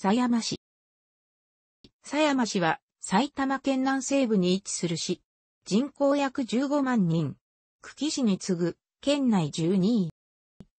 狭山市。狭山市は埼玉県南西部に位置する市。人口約15万人。久喜市に次ぐ県内12位。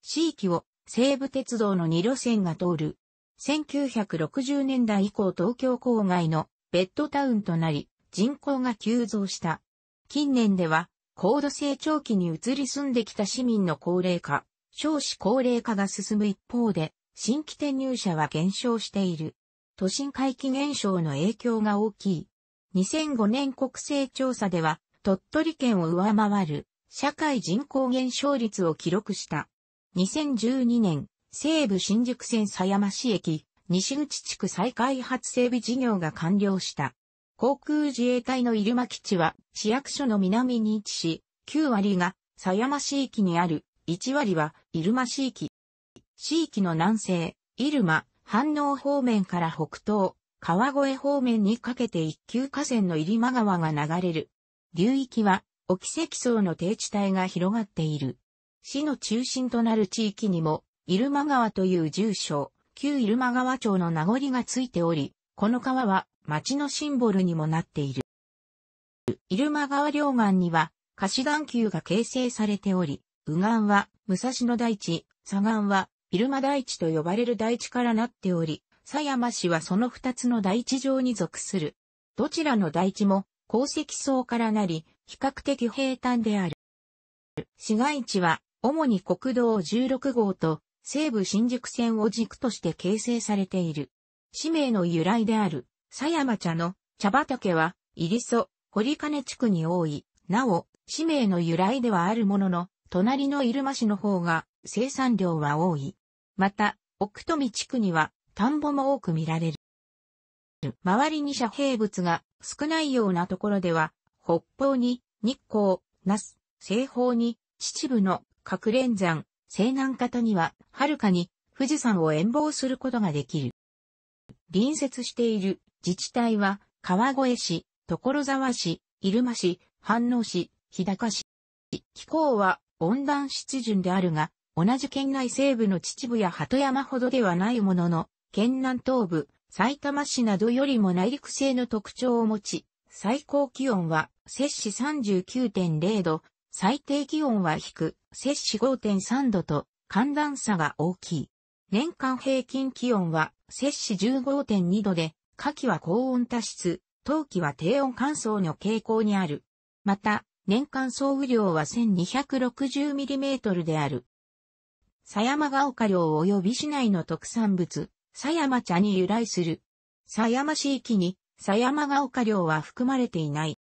地域を西武鉄道の2路線が通る。1960年代以降東京郊外のベッドタウンとなり人口が急増した。近年では高度成長期に移り住んできた市民の高齢化、少子高齢化が進む一方で、新規転入者は減少している。都心回帰減少の影響が大きい。2005年国勢調査では、鳥取県を上回る社会人口減少率を記録した。2012年、西武新宿線狭山市駅、西口地区再開発整備事業が完了した。航空自衛隊の入間基地は市役所の南に位置し、9割が狭山市域にある、1割は入間市域。地域の南西、入間、反応方面から北東、川越方面にかけて一級河川の入間川が流れる。流域は、沖積層の低地帯が広がっている。市の中心となる地域にも、入間川という住所、旧入間川町の名残がついており、この川は町のシンボルにもなっている。入間川両岸には、貸し岸丘が形成されており、右岸は武蔵野大地、左岸は入間台地と呼ばれる台地からなっており、狭山市はその二つの台地上に属する。どちらの台地も鉱石層からなり、比較的平坦である。市街地は、主に国道16号と西武新宿線を軸として形成されている。市名の由来である、狭山茶の茶畑は、入磯、堀金地区に多い。なお、市名の由来ではあるものの、隣の入間市の方が生産量は多い。また、奥富地区には田んぼも多く見られる。周りに遮蔽物が少ないようなところでは、北方に日光、那須、西方に秩父の隠れ山、西南方にははるかに富士山を遠望することができる。隣接している自治体は川越市、所沢市、入間市、飯能市、日高市。気候は温暖湿潤であるが、同じ県内西部の秩父や鳩山ほどではないものの、県南東部、埼玉市などよりも内陸性の特徴を持ち、最高気温は摂氏39.0度、最低気温は低、摂氏5.3度と寒暖差が大きい。年間平均気温は摂氏15.2度で、夏季は高温多湿、冬季は低温乾燥の傾向にある。また、年間総雨量は 1260mm である。狭山が丘陵及び市内の特産物、狭山茶に由来する。狭山市域に、狭山が丘陵は含まれていない。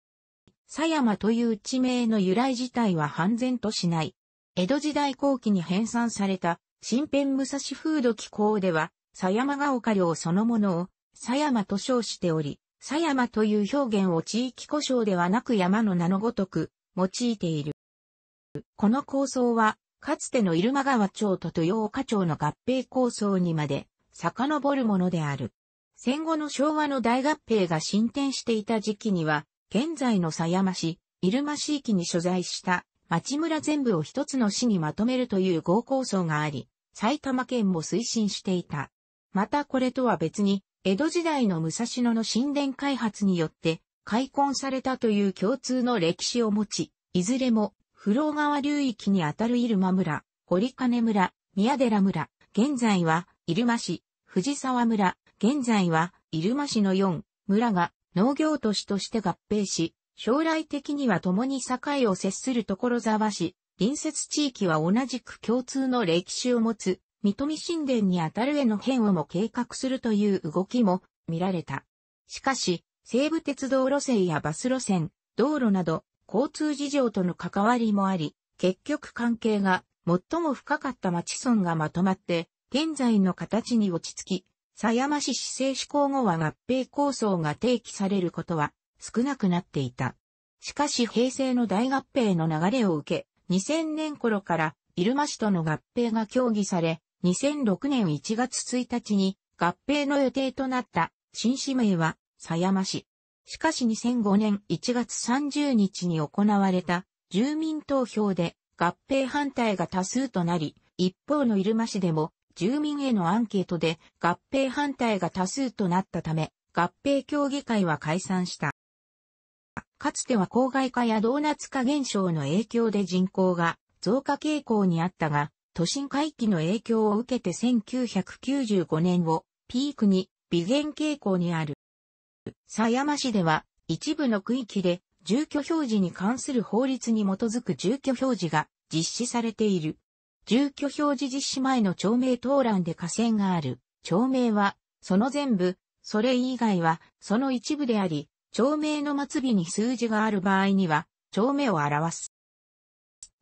狭山という地名の由来自体は判然としない。江戸時代後期に編纂された、新編武蔵風土紀行では、狭山が丘陵そのものを、狭山と称しており、狭山という表現を地域故障ではなく山の名のごとく、用いている。この構想は、かつての入間川町と豊岡町の合併構想にまで遡るものである。戦後の昭和の大合併が進展していた時期には、現在の狭山市、入間市域に所在した町村全部を一つの市にまとめるという合構想があり、埼玉県も推進していた。またこれとは別に、江戸時代の武蔵野の神殿開発によって、開墾されたという共通の歴史を持ち、いずれも不老川流域にあたる入間村、堀金村、宮寺村、現在は入間市、藤沢村、現在は入間市の4村が農業都市として合併し、将来的には共に境を接する所沢市、隣接地域は同じく共通の歴史を持つ、三富神殿にあたるへの変をも計画するという動きも見られた。しかし、西武鉄道路線やバス路線、道路など、交通事情との関わりもあり、結局関係が最も深かった町村がまとまって、現在の形に落ち着き、狭山市市政施行後は合併構想が提起されることは少なくなっていた。しかし平成の大合併の流れを受け、2000年頃から入間市との合併が協議され、2006年1月1日に合併の予定となった新市名は狭山市。しかし2005年1月30日に行われた住民投票で合併反対が多数となり、一方の入間市でも住民へのアンケートで合併反対が多数となったため、合併協議会は解散した。かつては郊外化やドーナツ化現象の影響で人口が増加傾向にあったが、都心回帰の影響を受けて1995年をピークに微減傾向にある。狭山市では、一部の区域で、住居表示に関する法律に基づく住居表示が実施されている。住居表示実施前の町名登覧で河川がある。町名は、その全部、それ以外は、その一部であり、町名の末尾に数字がある場合には、町名を表す。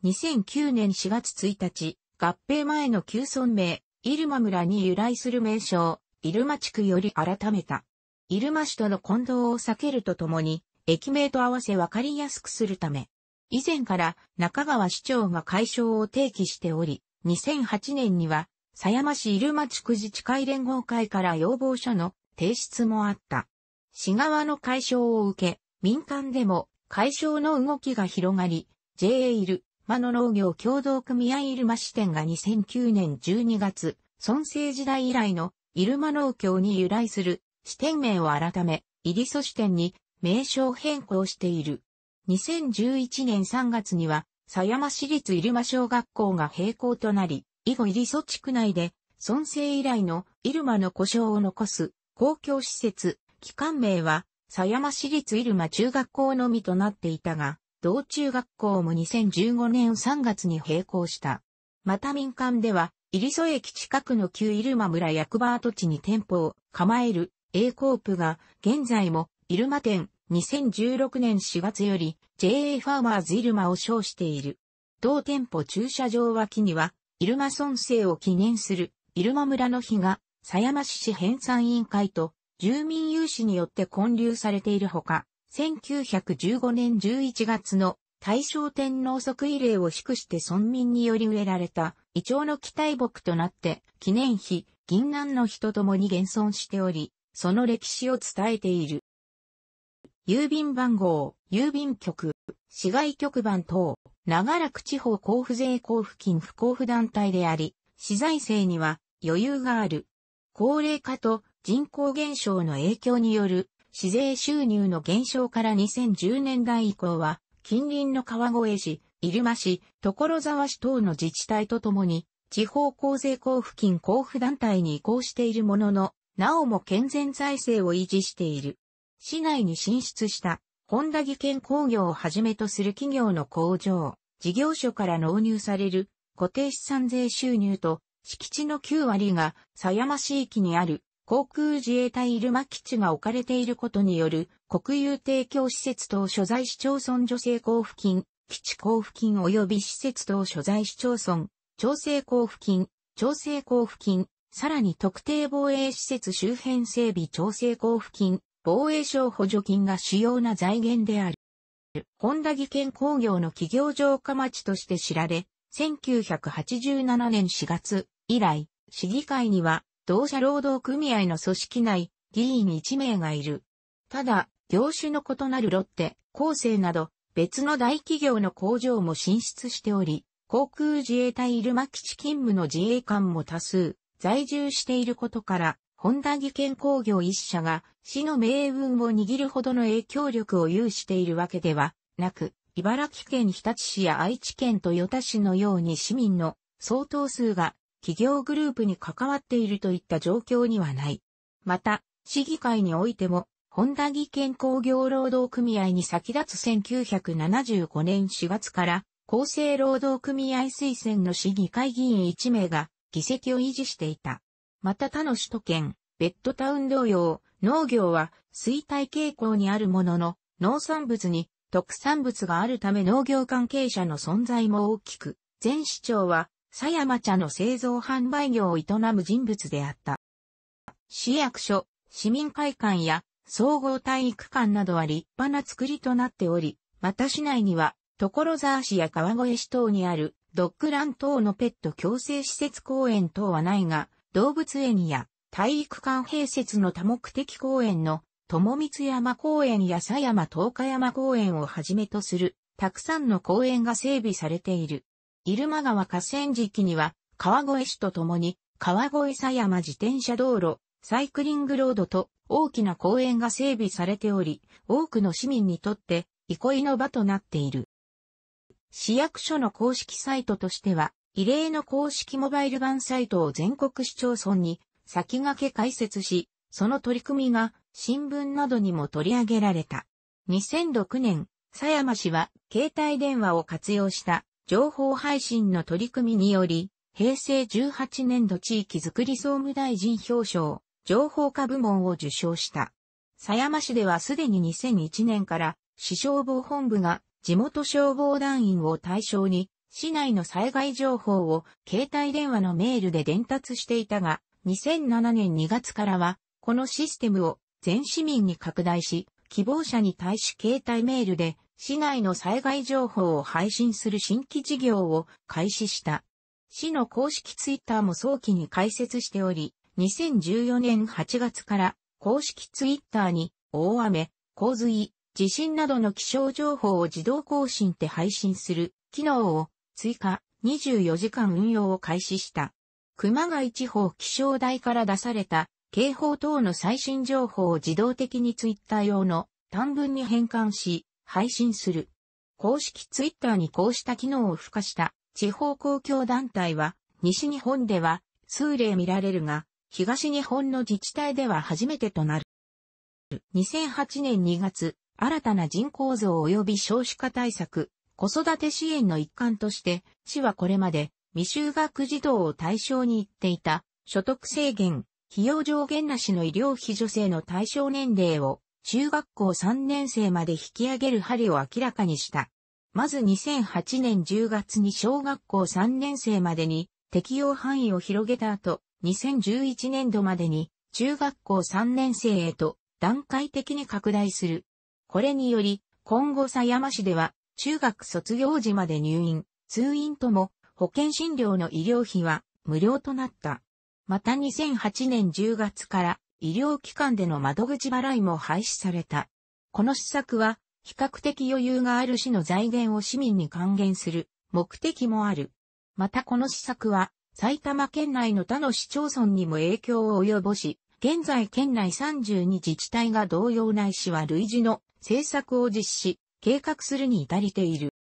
2009年4月1日、合併前の旧村名、入間村に由来する名称、入間地区より改めた。入間市との混同を避けるとともに、駅名と合わせ分かりやすくするため、以前から中川市長が解消を提起しており、2008年には、狭山市入間地区自治会連合会から要望書の提出もあった。市側の解消を受け、民間でも解消の動きが広がり、JA 入間の農業協同組合入間支店が2009年12月、孫生時代以来の入間農協に由来する支店名を改め、入祖支店に名称変更している。2011年3月には、狭山市立入間小学校が閉校となり、以後入祖地区内で、村政以来の入間の故障を残す公共施設、機関名は、狭山市立入間中学校のみとなっていたが、同中学校も2015年3月に閉校した。また民間では、入祖駅近くの旧入間村役場跡地に店舗を構える A コープが現在もイルマ店2016年4月より JA ファーマーズイルマを称している。同店舗駐車場脇にはイルマ村生を記念するイルマ村の日が狭山市市編纂委員会と住民有志によって建立されているほか、1915年11月の大正天皇即位礼を祝して村民により植えられた、イチョウの期待木となって、記念碑、銀杏の日とともに現存しており、その歴史を伝えている。郵便番号、郵便局、市外局番等、長らく地方交付税交付金不交付団体であり、市財政には余裕がある。高齢化と人口減少の影響による市税収入の減少から2010年代以降は、近隣の川越市、入間市、所沢市等の自治体とともに、地方公税交付金交付団体に移行しているものの、なおも健全財政を維持している。市内に進出した、本田技研工業をはじめとする企業の工場、事業所から納入される固定資産税収入と、敷地の9割が狭山市域にある航空自衛隊入間基地が置かれていることによる国有提供施設等所在市町村助成交付金、基地交付金及び施設等所在市町村、調整交付金、調整交付金、さらに特定防衛施設周辺整備調整交付金、防衛省補助金が主要な財源である。本田技研工業の企業城下町として知られ、1987年4月以来、市議会には同社労働組合の組織内、議員1名がいる。ただ、業種の異なるロッテ、厚生など、別の大企業の工場も進出しており、航空自衛隊入間基地勤務の自衛官も多数、在住していることから、本田技研工業一社が市の命運を握るほどの影響力を有しているわけではなく、茨城県日立市や愛知県豊田市のように市民の相当数が企業グループに関わっているといった状況にはない。また、市議会においても、本田技研工業労働組合に先立つ1975年4月から、厚生労働組合推薦の市議会議員1名が議席を維持していた。また他の首都圏、ベッドタウン同様、農業は衰退傾向にあるものの、農産物に特産物があるため農業関係者の存在も大きく、前市長は、狭山茶の製造販売業を営む人物であった。市役所、市民会館や総合体育館などは立派な作りとなっており、また市内には、所沢市や川越市等にあるドッグラン等のペット共生施設公園等はないが、動物園や体育館併設の多目的公園の、友光山公園や狭山東華山公園をはじめとする、たくさんの公園が整備されている。入間川河川敷には、川越市とともに、川越狭山自転車道路、サイクリングロードと大きな公園が整備されており、多くの市民にとって憩いの場となっている。市役所の公式サイトとしては、異例の公式モバイル版サイトを全国市町村に先駆け開設し、その取り組みが新聞などにも取り上げられた。2006年、狭山市は携帯電話を活用した情報配信の取り組みにより、平成18年度地域づくり総務大臣表彰、情報化部門を受賞した。狭山市ではすでに2001年から市消防本部が地元消防団員を対象に、市内の災害情報を携帯電話のメールで伝達していたが、2007年2月からは、このシステムを全市民に拡大し、希望者に対し携帯メールで市内の災害情報を配信する新規事業を開始した。市の公式ツイッターも早期に開設しており、2014年8月から公式ツイッターに大雨、洪水、地震などの気象情報を自動更新で配信する機能を追加24時間運用を開始した。熊谷地方気象台から出された警報等の最新情報を自動的にツイッター用の短文に変換し配信する。公式ツイッターにこうした機能を付加した地方公共団体は西日本では数例見られるが東日本の自治体では初めてとなる。2008年2月、新たな人口増及び少子化対策、子育て支援の一環として、市はこれまで未就学児童を対象に言っていた所得制限、費用上限なしの医療費助成の対象年齢を中学校3年生まで引き上げる針を明らかにした。まず2008年10月に小学校3年生までに適用範囲を広げた後、2011年度までに中学校3年生へと段階的に拡大するこれにより、今後狭山市では、中学卒業時まで入院、通院とも、保険診療の医療費は無料となった。また2008年10月から医療機関での窓口払いも廃止された。この施策は比較的余裕がある市の財源を市民に還元する目的もある。またこの施策は埼玉県内の他の市町村にも影響を及ぼし、現在県内32自治体が同様ない市は類似の政策を実施、計画するに至りている。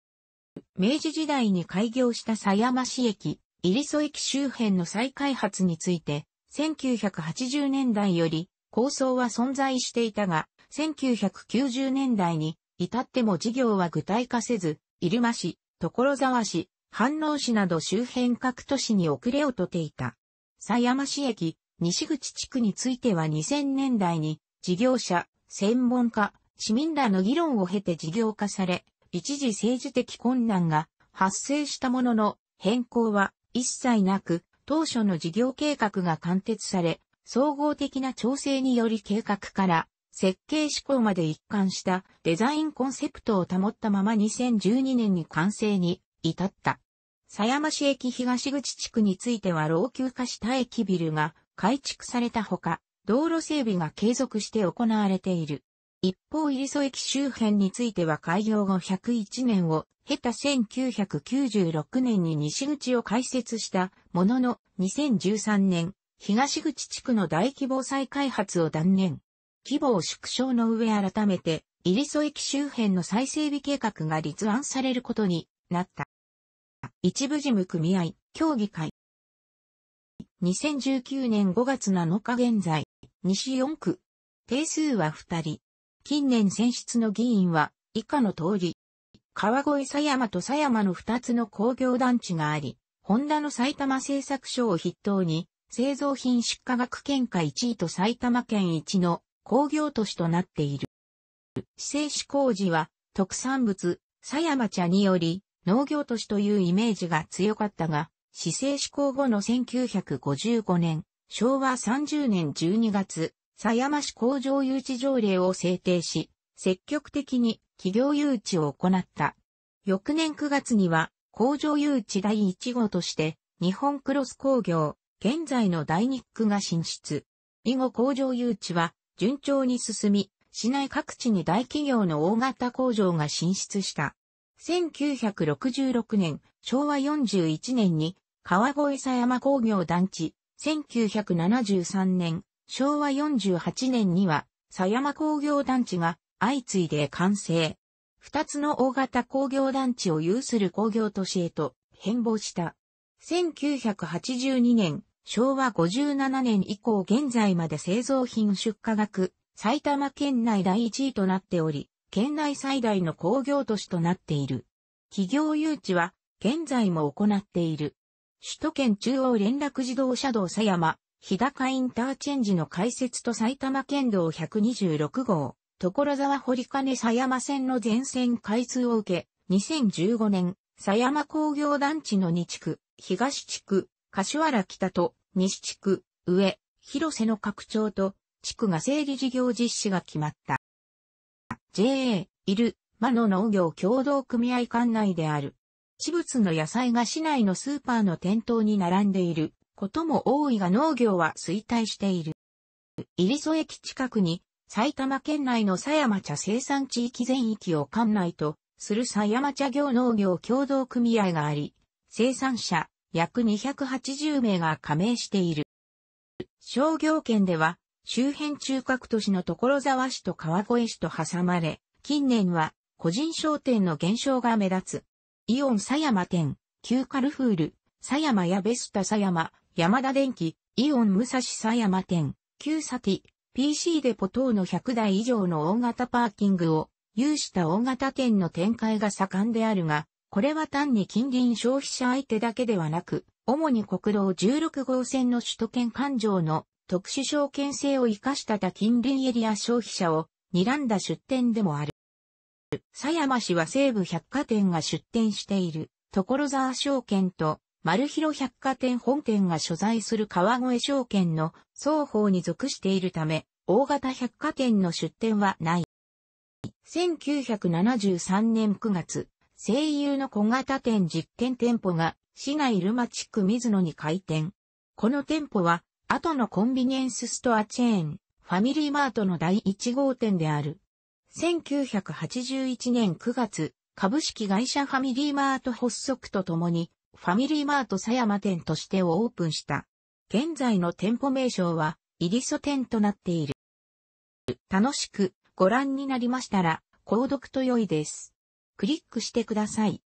明治時代に開業した狭山市駅、入祖駅周辺の再開発について、1980年代より構想は存在していたが、1990年代に至っても事業は具体化せず、入間市、所沢市、飯能市など周辺各都市に遅れをとていた。狭山市駅、西口地区については2000年代に事業者、専門家、市民らの議論を経て事業化され、一時政治的困難が発生したものの、変更は一切なく、当初の事業計画が貫徹され、総合的な調整により計画から設計志行まで一貫したデザインコンセプトを保ったまま2012年に完成に至った。狭山市駅東口地区については老朽化した駅ビルが改築されたほか、道路整備が継続して行われている。一方入曽駅周辺については開業後101年を経た1996年に西口を開設したものの2013年東口地区の大規模再開発を断念。規模を縮小の上改めて入曽駅周辺の再整備計画が立案されることになった。一部事務組合協議会2019年5月7日現在、西4区。定数は2人。近年選出の議員は以下の通り、川越狭山と狭山の2つの工業団地があり、ホンダの埼玉製作所を筆頭に、製造品出荷額県下1位と埼玉県一の工業都市となっている。市政市工事は特産物、狭山茶により農業都市というイメージが強かったが、市政施行後の1955年、昭和30年12月、狭山市工場誘致条例を制定し、積極的に企業誘致を行った。翌年9月には工場誘致第1号として、日本クロス工業、現在の大日区が進出。以後工場誘致は順調に進み、市内各地に大企業の大型工場が進出した。1966年、昭和41年に川越狭山工業団地、1973年、昭和48年には、狭山工業団地が相次いで完成。二つの大型工業団地を有する工業都市へと変貌した。1982年、昭和57年以降現在まで製造品出荷額、埼玉県内第一位となっており、県内最大の工業都市となっている。企業誘致は現在も行っている。首都圏中央連絡自動車道狭山、日高インターチェンジの開設と埼玉県道126号、所沢堀金狭山線の全線開通を受け、2015年、狭山工業団地の2地区、東地区、柏原北と西地区、上、広瀬の拡張と、地区が整理事業実施が決まった。JA、いる、魔の農業協同組合管内である。地物の野菜が市内のスーパーの店頭に並んでいる。ことも多いが農業は衰退している。入磯駅近くに埼玉県内の狭山茶生産地域全域を管内とする狭山茶業農業共同組合があり、生産者約280名が加盟している。商業圏では周辺中核都市の所沢市と川越市と挟まれ、近年は個人商店の減少が目立つ。イオン狭山店、旧カルフール、狭山やベスタ狭山、山田電機、イオン武蔵狭山店、旧サティ、PC デポ等の100台以上の大型パーキングを有した大型店の展開が盛んであるが、これは単に近隣消費者相手だけではなく、主に国道16号線の首都圏環状の特殊証券制を生かした他近隣エリア消費者を睨んだ出店でもある。狭山市は西部百貨店が出店している所沢証券と丸広百貨店本店が所在する川越証券の双方に属しているため、大型百貨店の出店はない。1973年9月、声優の小型店実験店舗が市内ルマ地区水野に開店。この店舗は、後のコンビニエンスストアチェーン、ファミリーマートの第1号店である。1981年9月、株式会社ファミリーマート発足とともに、ファミリーマート狭山店としてをオープンした。現在の店舗名称は、イリソ店となっている。楽しくご覧になりましたら、購読と良いです。クリックしてください。